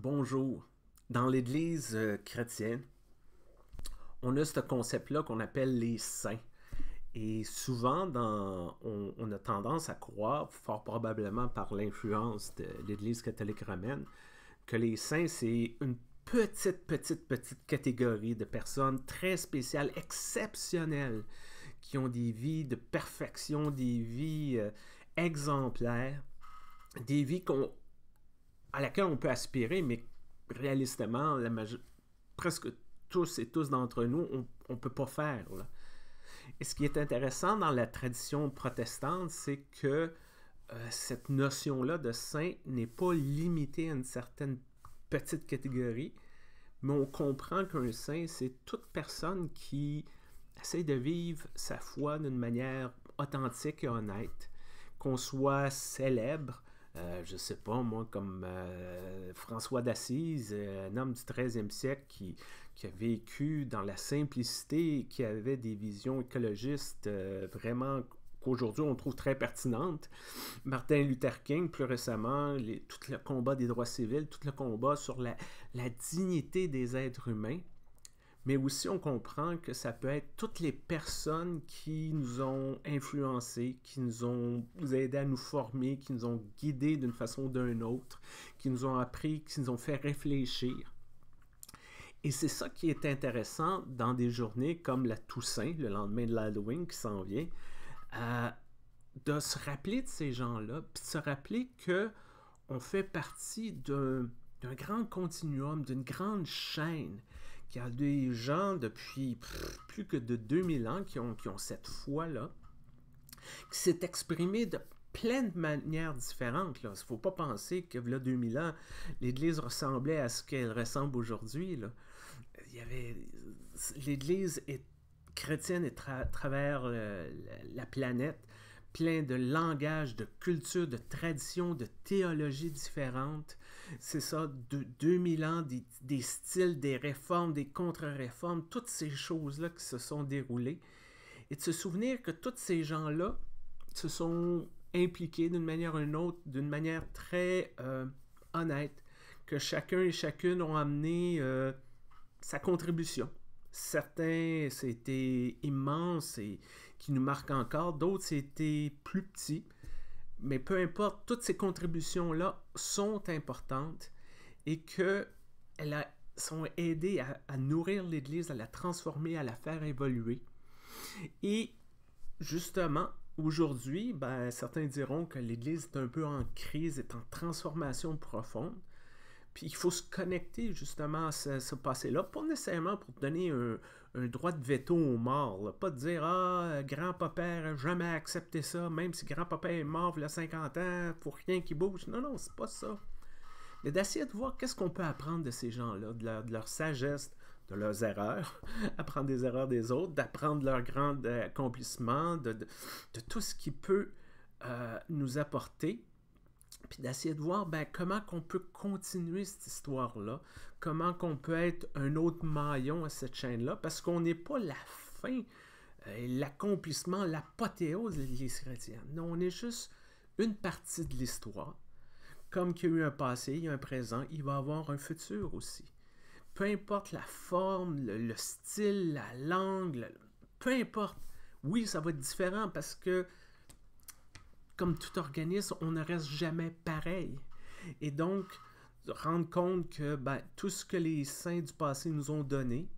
Bonjour. Dans l'Église euh, chrétienne, on a ce concept-là qu'on appelle les saints. Et souvent, dans, on, a tendance à croire, fort probablement par l'influence de l'Église catholique romaine, que les saints, c'est une petite, petite, petite catégorie de personnes très spéciales, exceptionnelles, qui ont des vies de perfection, des vies euh, exemplaires, des vies qu'on à laquelle on peut aspirer, mais réalistement, la presque tous et tous d'entre nous, on ne peut pas faire. Et ce qui est intéressant dans la tradition protestante, c'est que euh, cette notion-là de saint n'est pas limitée à une certaine petite catégorie, mais on comprend qu'un saint, c'est toute personne qui essaie de vivre sa foi d'une manière authentique et honnête, qu'on soit célèbre, je euh, je sais pas, moi, comme euh, François d'Assise, euh, un homme du 13e siècle qui, a vécu dans la simplicité, qui avait des visions écologistes vraiment qu'aujourd'hui on trouve très pertinentes. Martin Luther King, plus récemment, tout le combat des droits civils, tout le combat sur la dignité des êtres humains mais aussi on comprend que ça peut être toutes les personnes qui nous ont influencés, qui nous ont aidés à nous former, qui nous ont guidés d'une façon ou d'une autre, qui nous ont appris, qui nous ont fait réfléchir. Et c'est ça qui est intéressant dans des journées comme la Toussaint, le lendemain de l'Halloween qui s'en vient, euh, de se rappeler de ces gens-là, puis de se rappeler que on fait partie d'un grand continuum, d'une grande chaîne, il y a des gens depuis plus que de 2000 ans qui ont, cette foi-là, qui s'est exprimée de plein de manières différentes. Il ne faut pas penser que, là, 2000 ans, l'Église ressemblait à ce qu'elle ressemble aujourd'hui. Il y avait... L'Église est... chrétienne et à travers euh, la planète plein de langages, de cultures, de traditions, de théologies différentes. C'est ça, de 2000 ans, des, styles, des réformes, des contre-réformes, toutes ces choses-là qui se sont déroulées. Et de se souvenir que tous ces gens-là se sont impliqués d'une manière ou d'une autre, d'une manière très euh, honnête, que chacun et chacune ont amené euh, sa contribution. Certains, c'était immense et qui nous marque encore, d'autres c'était plus petit. Mais peu importe, toutes ces contributions-là sont importantes et qu'elles sont aidées à, nourrir l'Église, à la transformer, à la faire évoluer. Et justement, aujourd'hui, ben, certains diront que l'Église est un peu en crise, est en transformation profonde il faut se connecter justement à ce, passé-là, pas nécessairement pour donner un, droit de veto aux morts. Pas de dire Ah, grand-papa n'a jamais accepté ça, même si grand-papa est mort il y a 50 ans, pour rien qui bouge. Non, non, c'est pas ça. Mais d'essayer de voir qu'est-ce qu'on peut apprendre de ces gens-là, de leur, sagesse, de leurs erreurs, apprendre des erreurs des autres, d'apprendre leurs grands euh, accomplissement, de, tout ce qui peut euh, nous apporter puis d'essayer de voir ben, comment qu'on peut continuer cette histoire-là, comment qu'on peut être un autre maillon à cette chaîne-là, parce qu'on n'est pas la fin, euh, l'accomplissement, l'apothéose de l'Église chrétienne. Non, on est juste une partie de l'histoire. Comme qu'il y a eu un passé, il y a un présent, il va y avoir un futur aussi. Peu importe la forme, le, style, la langue, peu importe. Oui, ça va être différent parce que comme tout organisme, on ne reste jamais pareil. Et donc, rendre compte que ben, tout ce que les saints du passé nous ont donné,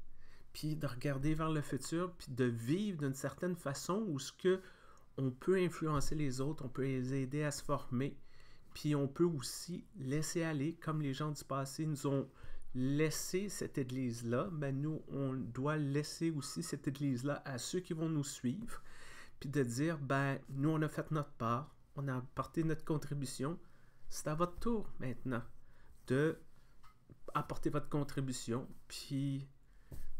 puis de regarder vers le futur, puis de vivre d'une certaine façon où ce que on peut influencer les autres, on peut les aider à se former, puis on peut aussi laisser aller, comme les gens du passé nous ont laissé cette Église-là, mais ben, nous, on doit laisser aussi cette Église-là à ceux qui vont nous suivre, puis de dire, ben, nous, on a fait notre part, on a apporté notre contribution. C'est à votre tour maintenant de apporter votre contribution, puis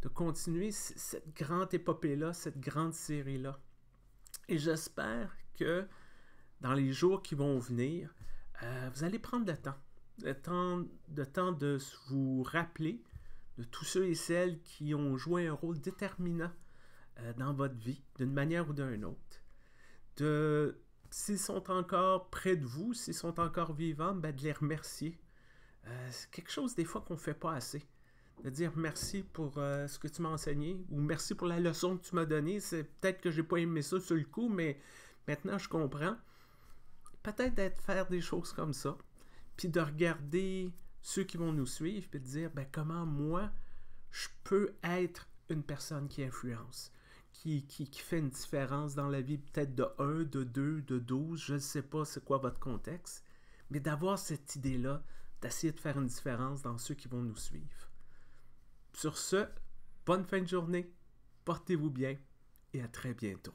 de continuer cette grande épopée-là, cette grande série-là. Et j'espère que dans les jours qui vont venir, euh, vous allez prendre le temps. Le temps, le temps de vous rappeler de tous ceux et celles qui ont joué un rôle déterminant euh, dans votre vie, d'une manière ou d'une autre. De s'ils sont encore près de vous, s'ils sont encore vivants, ben, de les remercier. Euh, c'est quelque chose des fois qu'on ne fait pas assez. De dire merci pour euh, ce que tu m'as enseigné ou merci pour la leçon que tu m'as donnée. C'est peut-être que n'ai pas aimé ça sur le coup, mais maintenant je comprends. Peut-être d'être faire des choses comme ça, puis de regarder ceux qui vont nous suivre, puis de dire ben, comment moi je peux être une personne qui influence qui, qui, fait une différence dans la vie, peut-être de 1, de 2, de 12, je ne sais pas c'est quoi votre contexte, mais d'avoir cette idée-là, d'essayer de faire une différence dans ceux qui vont nous suivre. Sur ce, bonne fin de journée, portez-vous bien et à très bientôt.